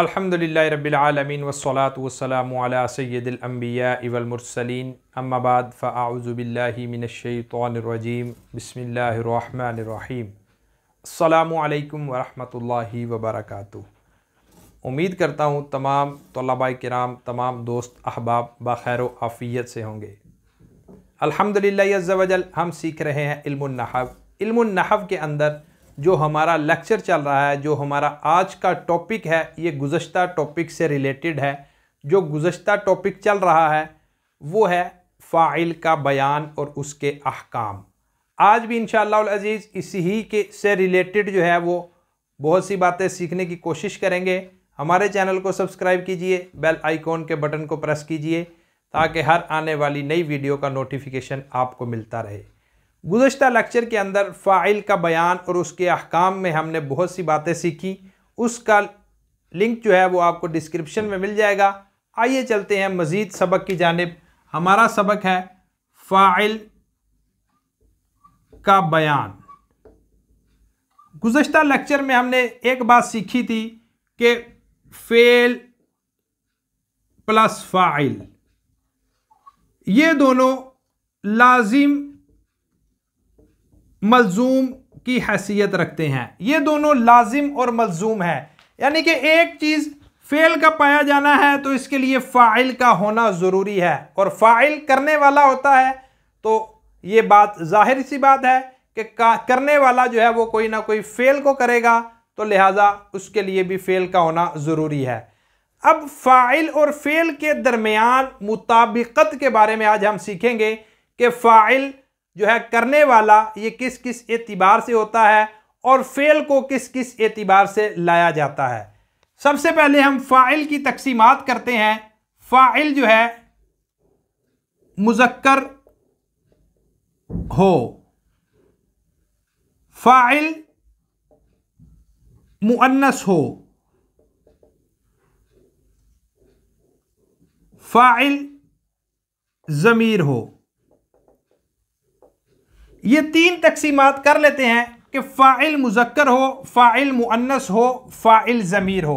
अल्हम्दुलिल्लाह रब्बिलआलमीन वसलात वसलम अला सय्यदिल अंबिया वल मुरसलीन अम्मा बाद फअऊजु बिल्लाहि रजीम बिस्मिल्लाहिर रहमानिर रहीम अस्सलामु अलैकुम व रहमतुल्लाहि व बरकातुहू उम्मीद करता हूँ तमाम तलबा कराम तमाम दोस्त अहबाब बखैर आफ़ियत से होंगे अल्हम्दुलिल्लाह अज़्ज़ा वजल हम सीख रहे हैं इल्मुन्नहव इल्मुन्नहव के अंदर जो हमारा लेक्चर चल रहा है जो हमारा आज का टॉपिक है ये गुज्त टॉपिक से रिलेटेड है जो गुज्त टॉपिक चल रहा है वो है फ़ाइल का बयान और उसके अहकाम आज भी इन शजीज़ इसी ही के से रिलेटेड जो है वो बहुत सी बातें सीखने की कोशिश करेंगे हमारे चैनल को सब्सक्राइब कीजिए बेल आइकॉन के बटन को प्रेस कीजिए ताकि हर आने वाली नई वीडियो का नोटिफिकेशन आपको मिलता रहे गुज्त लेक्चर के अंदर फ़ाइल का बयान और उसके अहकाम में हमने बहुत सी बातें सीखी उसका लिंक जो है वो आपको डिस्क्रिप्शन में मिल जाएगा आइए चलते हैं मज़ीद सबक की जानब हमारा सबक है फ़ाइल का बयान गुज्त लेक्चर में हमने एक बात सीखी थी कि फेल प्लस फ़ाइल ये दोनों लाजिम मलजूम की हैसियत रखते हैं ये दोनों लाजिम और मलजूम है यानी कि एक चीज़ फेल का पाया जाना है तो इसके लिए फ़ाइल का होना ज़रूरी है और फ़ाइल करने वाला होता है तो ये बात जाहिर सी बात है कि करने वाला जो है वो कोई ना कोई फ़ेल को करेगा तो लिहाजा उसके लिए भी फ़ेल का होना ज़रूरी है अब फ़ाइल और फ़ेल के दरमियान मुताबिकत के बारे में आज हम सीखेंगे कि फ़ाइल जो है करने वाला ये किस किस एतबार से होता है और फेल को किस किस एतबार से लाया जाता है सबसे पहले हम फ़ाइल की तकसीमत करते हैं फ़ाइल जो है मुजक्कर हो फ़ाइल मुअन्नस हो फ़ाइल ज़मीर हो ये तीन तकसीमात कर लेते हैं कि फ़ाइल मुजक्कर हो फ़ाइल मुअन्नस हो फ़ाइल ज़मीर हो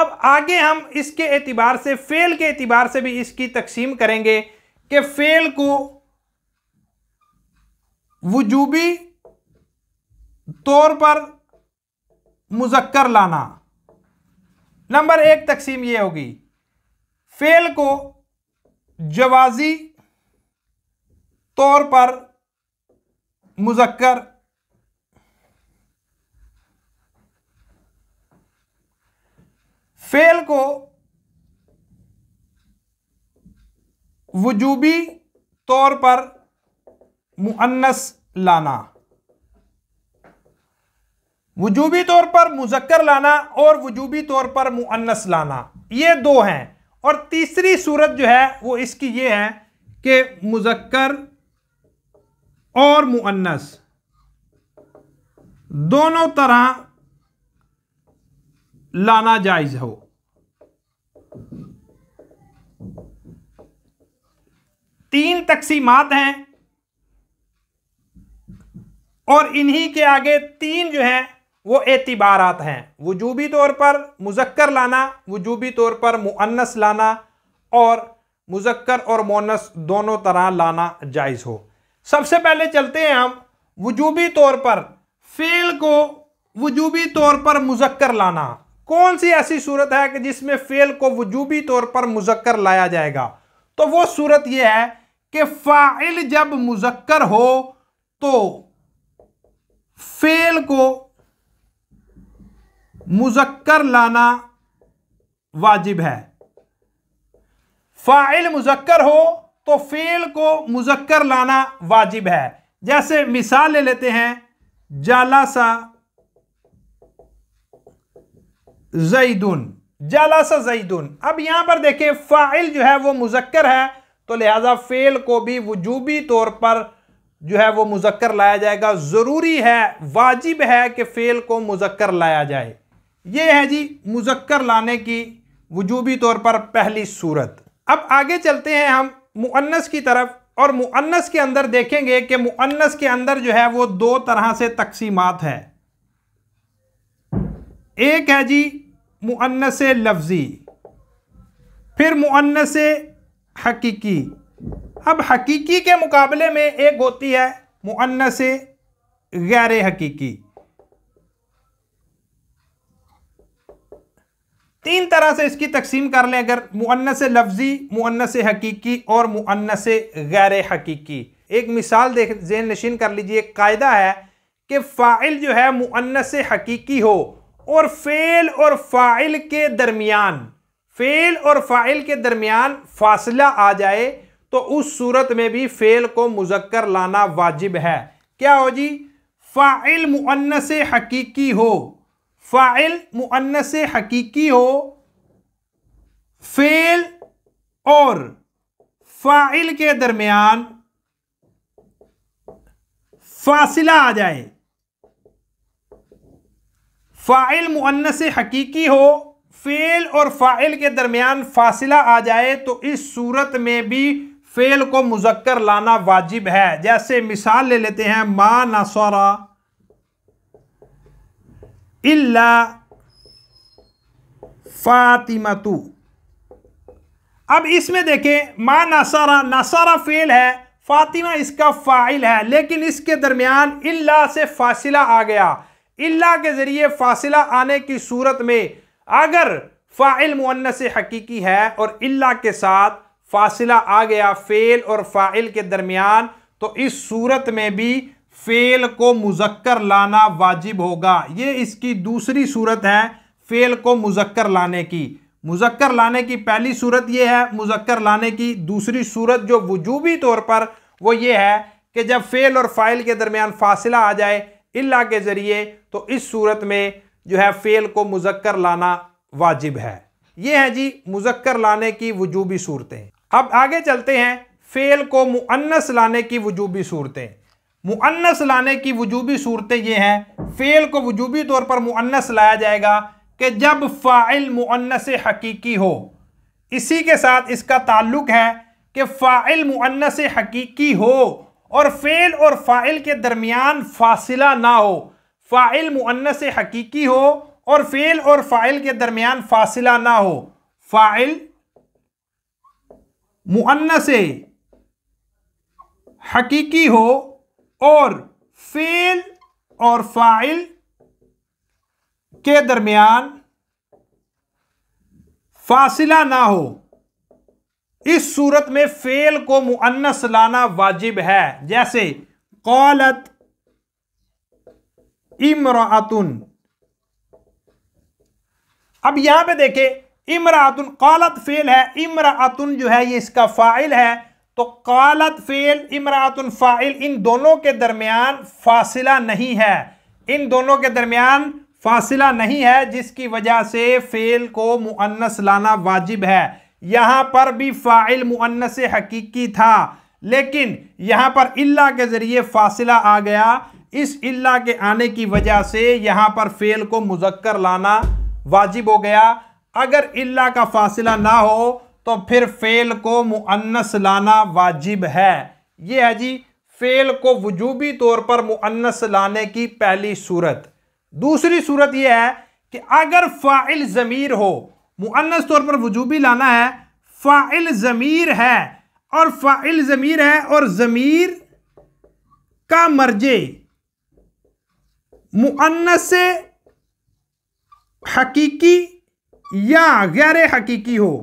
अब आगे हम इसके एतबार से फ़ेल के एतबार से भी इसकी तकसीम करेंगे कि फ़ेल को वजूबी तौर पर मुजक्कर लाना नंबर एक तकसीम ये होगी फ़ेल को जवाजी तौर पर मुजक्कर फेल को वजूबी तौर पर मुअन्नस लाना वजूबी तौर पर मुजक्कर लाना और वजूबी तौर पर मुअन्नस लाना ये दो हैं और तीसरी सूरत जो है वो इसकी ये है कि मुजक्कर और मुअन्नस दोनों तरह लाना जायज हो तीन तकसीमात हैं और इन्हीं के आगे तीन जो हैं वो एतबारात हैं वजूबी तौर पर मुजक्कर लाना वजूबी तौर पर मुअन्नस लाना और मुजक्कर और मोनस दोनों तरह लाना जायज़ हो सबसे पहले चलते हैं हम वजूबी तौर पर फेल को वजूबी तौर पर मुजक्कर लाना कौन सी ऐसी सूरत है कि जिसमें फेल को वजूबी तौर पर मुजक्कर लाया जाएगा तो वो सूरत यह है कि फ़ाइल जब मुजक्कर हो तो फेल को मुजक्कर लाना वाजिब है फ़ाइल मुजक्कर हो तो फेल को मुजक्कर लाना वाजिब है जैसे मिसाल ले लेते हैं जालासा जईदुन जालासा जईदुन अब यहां पर देखें फाइल जो है वो मुजक्कर है तो लिहाजा फेल को भी वजूबी तौर पर जो है वो मुजक्कर लाया जाएगा ज़रूरी है वाजिब है कि फ़ेल को मुजक्कर लाया जाए ये है जी मुजक्कर लाने की वजूबी तौर पर पहली सूरत अब आगे चलते हैं हम मुअन्नस की तरफ और मुअन्नस के अंदर देखेंगे कि मुअन्नस के अंदर जो है वो दो तरह से तकसीमात है एक है जी मुअन्नस लफ्ज़ी फिर मुअन्नस हकीकी अब हकीकी के मुकाबले में एक होती है मुअन्नस गैर हकीकी तीन तरह से इसकी तकसीम कर लें अगर मुन्नस लफ्जी मुन्नस हकीकी और मुन्नस गैर हकीकी एक मिसाल देख जेन नशीन कर लीजिए एक कायदा है कि फ़ाइल जो है मुन्नस हकीकी हो और फ़ेल और फ़ाइल के दरमियान फ़ेल और फ़ाइल के दरमियान फासला आ जाए तो उस सूरत में भी फ़ेल को मुजक्कर लाना वाजिब है क्या हो जी फ़ाइल मुन्नस हकीकी हो फ़ाइल मुअन्नस हकीकी हो फेल और फ़ाइल के दरमियान फासिला आ जाए फ़ाइल मुअन्नस हकीकी हो फेल और फ़ाइल के दरमियान फासिला आ जाए तो इस सूरत में भी फेल को मुजक्कर लाना वाजिब है जैसे मिसाल ले लेते हैं माँ नसौरा इल्ला तू अब इसमें देखें माँ नासारा नासारा फेल है फातिमा इसका फ़ाइल है लेकिन इसके दरमियान इल्ला से फासिला आ गया इल्ला के ज़रिए फासिला आने की सूरत में अगर फ़ाइल मुन्नस हकीकी है और इल्ला के साथ फासिला आ गया फ़ेल और फ़ाइल के दरमियान तो इस सूरत में भी फेल को मुजक्कर लाना वाजिब होगा ये इसकी दूसरी सूरत है फेल को मुजक्कर लाने की मुजक्कर लाने की पहली सूरत यह है मुजक्कर लाने की दूसरी सूरत जो वजूबी तौर पर वो ये है कि जब फेल और फाइल के दरमियान फासला आ जाए इल्ला के ज़रिए तो इस सूरत में जो है फेल को मुजक्कर लाना वाजिब है ये है जी मुजक्कर लाने की वजूबी सूरतें अब आगे चलते हैं फेल को मुअन्नस लाने की वजूबी सूरतें मुअन्नस लाने की वजूबी सूरतें ये हैं फ़ेल को वजूबी तौर पर मुअन्नस लाया जाएगा कि जब फ़ाइल मुअन्नस हकीकी हो इसी के साथ इसका ताल्लुक है कि फ़ाइल मुअन्नस हकीकी हो और फ़ेल और फ़ाइल के दरमियान फासिला ना हो फ़ाइल मुअन्नस हकीकी हो और फ़ेल और फ़ाइल के दरमियान फासिला ना हो फ़ाइल मुअन्नस हकीकी हो और फेल और फाइल के दरमियान फासिला ना हो इस सूरत में फेल को मुअन्नस लाना वाजिब है जैसे कौलत इमरातुन अब यहां पे देखे इमरातुन कौलत फेल है इमरातुन जो है ये इसका फाइल है तो कालत फेल इमरातुल फ़ाइल इन दोनों के दरमियान फासिला नहीं है इन दोनों के दरमियान फासिला नहीं है जिसकी वजह से फेल को मुअन्नस लाना वाजिब है यहाँ पर भी फ़ाइल मुअन्नस हकीकी था लेकिन यहाँ पर इल्ला के ज़रिए फासिला आ गया इस इल्ला के आने की वजह से यहाँ पर फेल को मुजक्कर लाना वाजिब हो गया अगर इल्ला का फासिला ना हो तो फिर फेल को मुअन्नस लाना वाजिब है ये है जी फेल को वजूबी तौर पर मुअन्नस लाने की पहली सूरत दूसरी सूरत यह है कि अगर फ़ाइल ज़मीर हो मुअन्नस तौर पर वजूबी लाना है फ़ाइल ज़मीर है और फ़ाइल ज़मीर है और ज़मीर का मर्जे मुअन्नस हकीकी या गैर हकीकी हो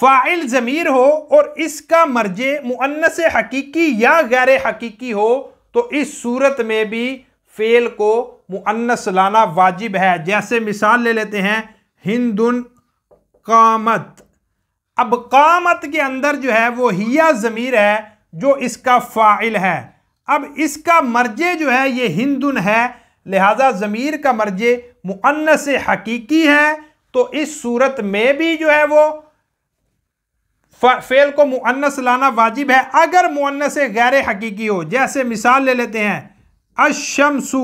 फ़ाइल ज़मीर हो और इसका मर्जे मुन्नस हकीकी या गैर हकीकी हो तो इस सूरत में भी फ़ेल को मुन्नस लाना वाजिब है जैसे मिसाल ले लेते हैं हिंदुन कामत अब कामत के अंदर जो है वो हिया ज़मीर है जो इसका फ़ाइल है अब इसका मर्जे जो है ये हिंदुन है लिहाजा ज़मीर का मर्जे मुन्नस हकीकी है तो इस सूरत में भी जो है वो फेल को मुअन्नस लाना वाजिब है अगर मुअन्नस गैर हकीकी हो जैसे मिसाल ले लेते हैं अशमसु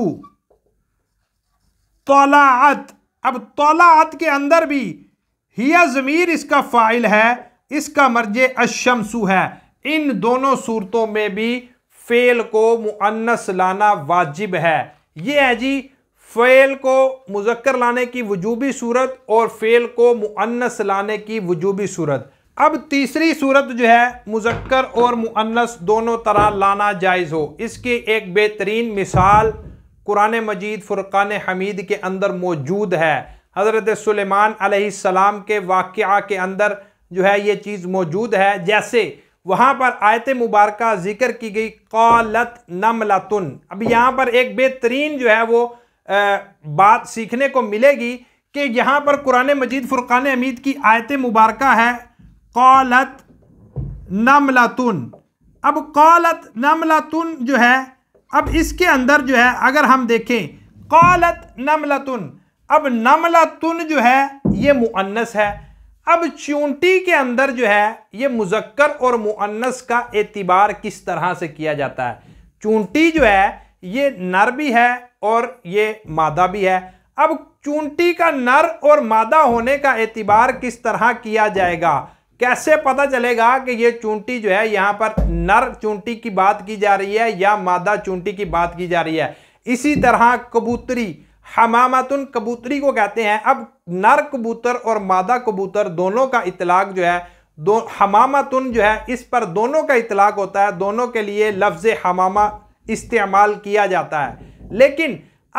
तोलात अब तोलात के अंदर भी हिया ज़मीर इसका फ़ाइल है इसका मर्ज अशमसु है इन दोनों सूरतों में भी फ़ेल को मुअन्नस लाना वाजिब है ये है जी फ़ेल को मुजक्र लाने की वजूबी सूरत और फ़ेल को मुअन्नस लाने की वजूबी सूरत अब तीसरी सूरत जो है मुजक्कर और मुअन्नस दोनों तरह लाना जायज़ हो इसकी एक बेहतरीन मिसाल कुरान मजीद फ़ुरक़ान हमीद के अंदर मौजूद है हज़रत सलेमान सलाम के वाक़ के अंदर जो है ये चीज़ मौजूद है जैसे वहाँ पर आयत मुबारक जिक्र की गई कौलत नमलतुन अब यहाँ पर एक बेहतरीन जो है वो आ, बात सीखने को मिलेगी कि यहाँ पर कुरान मजीद फ़ुरक़ान हमीद की आयत मुबारक है कौलत नमलातुन अब कौलत नमलातुन जो है अब इसके अंदर जो है अगर हम देखें कौलत नमलातुन अब नमलातुन जो है ये मुअन्नस है अब चूंटी के अंदर जो है ये मुजक्कर और मुअन्नस का एतबार किस तरह से किया जाता है चूंटी जो है ये नर भी है और ये मादा भी है अब चूंटी का नर और मादा होने का एतबार किस तरह किया जाएगा कैसे पता चलेगा कि ये चूंटी जो है यहाँ पर नर चूंटी की बात की जा रही है या मादा चूंटी की बात की जा रही है इसी तरह कबूतरी हमामतुन कबूतरी को कहते हैं अब नर कबूतर और मादा कबूतर दोनों का इतलाक जो है दो हमामतुन जो है इस पर दोनों का इतलाक होता है दोनों के लिए लफ्ज़ हमामा इस्तेमाल किया जाता है लेकिन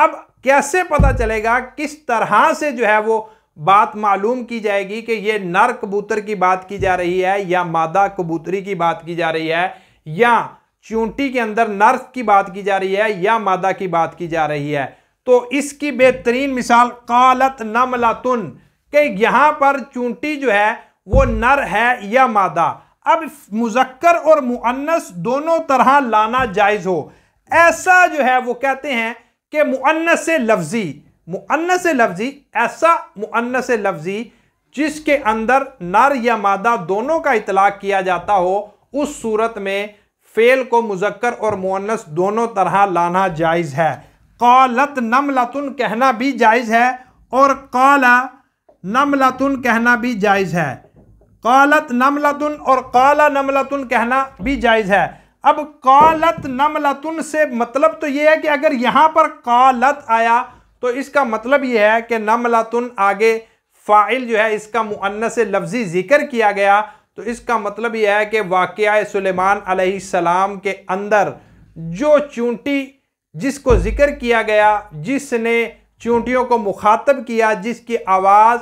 अब कैसे पता चलेगा किस तरह से जो है वो बात मालूम की जाएगी कि ये नर कबूतर की बात की जा रही है या मादा कबूतरी की बात की जा रही है या चूंटी के अंदर नर की बात की जा रही है या मादा की बात की जा रही है तो इसकी बेहतरीन मिसाल कालत नमलातुन के यहाँ पर चूंटी जो है वो नर है या मादा अब मुजक्कर और मुअन्नस दोनों तरह लाना जायज़ हो ऐसा जो है वो कहते हैं कि मुअन्नस लफ्ज़ी मुअन्नस लफ्ज़ी ऐसा मुअन्नस लफ्ज़ी जिसके अंदर नर या मादा दोनों का इतलाक़ किया जाता हो उस सूरत में फ़ेल को मुजक्कर और मुअन्नस दोनों तरह लाना जायज़ है नम नमलतुन कहना भी जायज़ है और नम नमलतुन कहना भी जायज़ है नम नमलतुन और नम नमलतुन कहना भी जायज़ है अब नम नमलतुन से मतलब तो ये है कि अगर यहाँ पर कौलत आया तो इसका मतलब यह है कि नमलातुन आगे फ़ाइल जो है इसका से लफ्ज़ी ज़िक्र किया गया तो इसका मतलब यह है कि वाक़ सुलेमान सलाम के अंदर जो चूंटी जिसको ज़िक्र किया गया जिसने चूंटियों को मुखातब किया जिसकी आवाज़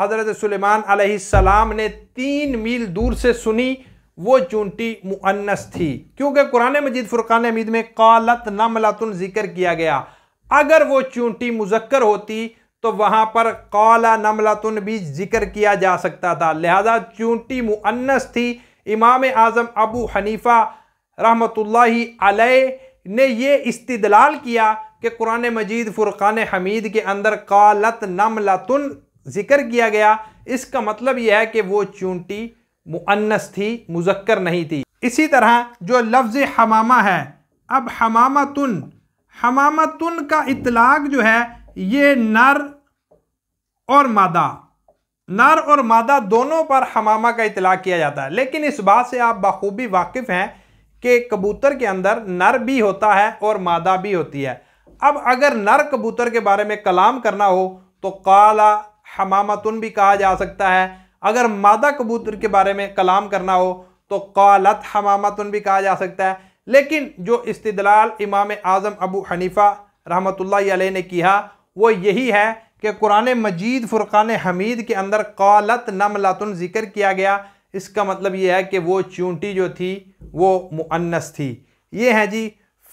हज़रत सुलेमान सलाम ने तीन मील दूर से सुनी वो चूंटी मुअन्नस थी क्योंकि कुरान मजीद फ़ुरक़ान हमीद में कालत नमलातुन ज़िक्र किया गया अगर वो चूंटी मुजक्कर होती तो वहाँ पर कौला नमलातुन भी जिक्र किया जा सकता था लिहाजा चूंटी मुअन्नस थी इमाम आज़म अबू हनीफ़ा रहमतुल्लाहि अलैह ने ये इस्तलाल किया कि कुरान मजीद फ़ुरक़ान हमीद के अंदर कालत नमलातुन ज़िक्र किया गया इसका मतलब यह है कि वो चूंटी मुअन्नस थी मुजक्कर नहीं थी इसी तरह जो लफ्ज़ हमामा है अब हमामा तुन हमामतुन का इतलाक जो है ये नर और मादा नर और मादा दोनों पर हमामा का इतलाक किया जाता है लेकिन इस बात से आप बखूबी वाकिफ़ हैं कि कबूतर के अंदर नर भी होता है और मादा भी होती है अब अगर नर कबूतर के बारे में कलाम करना हो तो काला हमामतुन भी कहा जा सकता है अगर मादा कबूतर के बारे में कलाम करना हो तो कालत हमामतुन भी कहा जा सकता है लेकिन जो इस्तदलाल इमाम आज़म अबू हनीफ़ा रहमतुल्लाह ने किया वो यही है कि कुरान मजीद फ़ुरक़ान हमीद के अंदर कालत लतन ज़िक्र किया गया इसका मतलब ये है कि वो चूंटी जो थी वो मुअन्नस थी ये है जी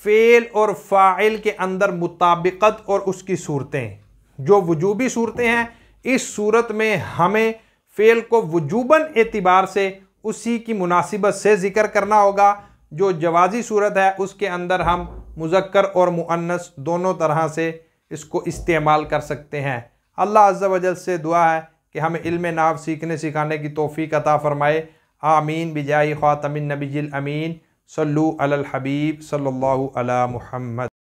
फ़ेल और फ़ाइल के अंदर मुताबिकत और उसकी सूरतें जो वजूबी सूरतें हैं इस सूरत में हमें फ़ेल को वजूबन एतबार से उसी की मुनासिबत से ज़िक्र करना होगा जो जवाजी सूरत है उसके अंदर हम मुजक्कर और मुअन्नस दोनों तरह से इसको इस्तेमाल कर सकते हैं अल्लाह अज्जा वजल से दुआ है कि हमें इल्म नाव सीखने सिखाने की तोफ़ी अता फ़रमाए आमीन बिजाई ख़ातमिन नबीजिल अमीन सल्लू अल हबीब सल्लल्लाहु अला मुहम्मद